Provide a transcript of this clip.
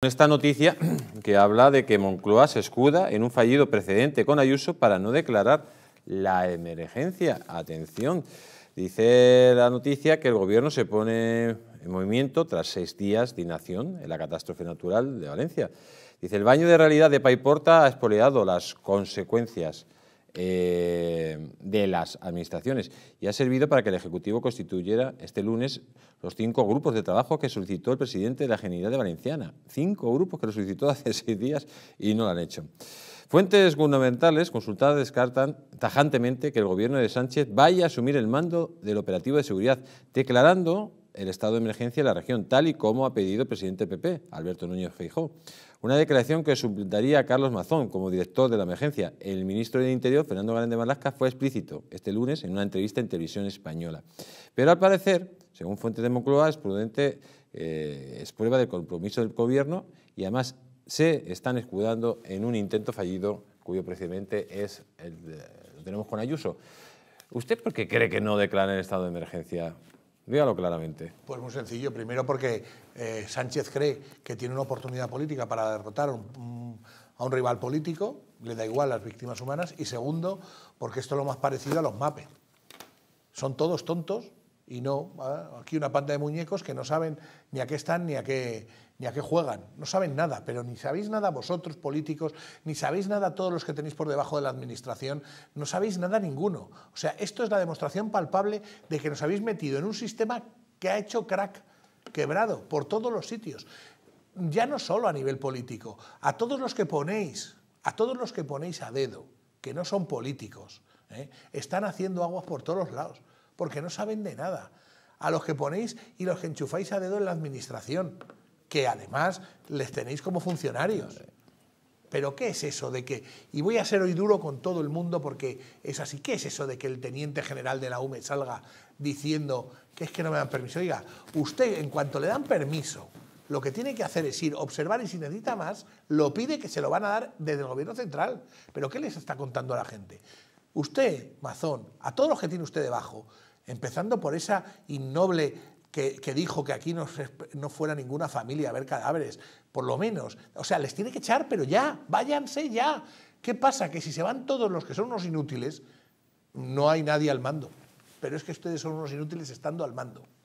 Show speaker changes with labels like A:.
A: Esta noticia que habla de que Moncloa se escuda en un fallido precedente con Ayuso para no declarar la emergencia. Atención, dice la noticia que el gobierno se pone en movimiento tras seis días de inacción en la catástrofe natural de Valencia. Dice, el baño de realidad de Paiporta ha espoleado las consecuencias eh, de las administraciones y ha servido para que el Ejecutivo constituyera este lunes los cinco grupos de trabajo que solicitó el presidente de la Generalidad de Valenciana. Cinco grupos que lo solicitó hace seis días y no lo han hecho. Fuentes gubernamentales consultadas descartan tajantemente que el gobierno de Sánchez vaya a asumir el mando del operativo de seguridad, declarando el estado de emergencia en la región, tal y como ha pedido el presidente PP, Alberto Núñez Feijó. Una declaración que suplantaría a Carlos Mazón como director de la emergencia. El ministro del Interior, Fernando Galán de Malasca, fue explícito este lunes en una entrevista en televisión española. Pero al parecer, según fuentes de Moncloa, es prudente, eh, es prueba del compromiso del gobierno y además se están escudando en un intento fallido cuyo precedente es el, lo tenemos con Ayuso. ¿Usted por qué cree que no declara el estado de emergencia Dígalo claramente.
B: Pues muy sencillo. Primero porque eh, Sánchez cree que tiene una oportunidad política para derrotar a un rival político, le da igual a las víctimas humanas. Y segundo, porque esto es lo más parecido a los Mapes. Son todos tontos y no ah, aquí una panda de muñecos que no saben ni a qué están ni a qué ni a qué juegan, no saben nada, pero ni sabéis nada vosotros políticos, ni sabéis nada todos los que tenéis por debajo de la administración, no sabéis nada ninguno. O sea, esto es la demostración palpable de que nos habéis metido en un sistema que ha hecho crack, quebrado por todos los sitios. Ya no solo a nivel político, a todos los que ponéis, a todos los que ponéis a dedo, que no son políticos, ¿eh? están haciendo aguas por todos lados porque no saben de nada. A los que ponéis y los que enchufáis a dedo en la administración, que además les tenéis como funcionarios. Pero ¿qué es eso de que, y voy a ser hoy duro con todo el mundo porque es así, ¿qué es eso de que el teniente general de la UME salga diciendo que es que no me dan permiso? Oiga, usted en cuanto le dan permiso, lo que tiene que hacer es ir, observar y si necesita más, lo pide que se lo van a dar desde el gobierno central. Pero ¿qué les está contando a la gente? Usted, Mazón, a todos los que tiene usted debajo, empezando por esa innoble que, dijo que aquí no, no, fuera ninguna familia a ver cadáveres, por lo menos. O sea, les tiene que echar, pero ya, váyanse ya. ¿Qué pasa? Que si se van todos los que son unos inútiles, no hay nadie al mando. Pero es que ustedes son unos inútiles estando al mando.